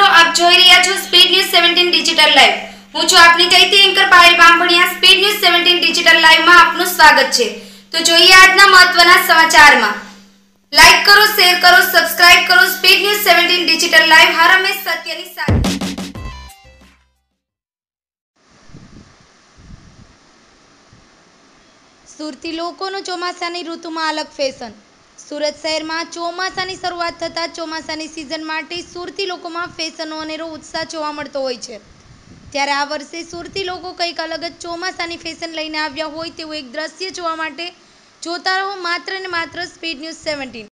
મિત્રો આપ જોઈ રહ્યા છો સ્પીડ ન્યૂઝ 17 ડિજિટલ લાઈવ હું છું આપની ચૈતી anchor Payal Bamaniya speed news 17 digital લાઈવમાં આપનું સ્વાગત છે તો જોઈએ આજના મહત્વના સમાચારમાં લાઈક કરો શેર કરો સબસ્ક્રાઇબ કરો સ્પીડ ન્યૂઝ 17 ડિજિટલ લાઈવ હરમે સત્યની સાથે સુરતી લોકોનું ચોમાસાની ઋતુમાં અલગ ફેશન સુરત શહેરમાં ચોમાસાની શરૂઆત થતાં ચોમાસાની સિઝન માટે સુરતી લોકોમાં ફેશનનો અનેરો ઉત્સાહ જોવા મળતો હોય છે ત્યારે આ વર્ષે સુરતી લોકો કંઈક અલગ જ ચોમાસાની ફેશન લઈને આવ્યા હોય તેવું એક દ્રશ્ય જોવા માટે જોતા રહો માત્ર ને માત્ર સ્પીડ ન્યૂઝ સેવન્ટીન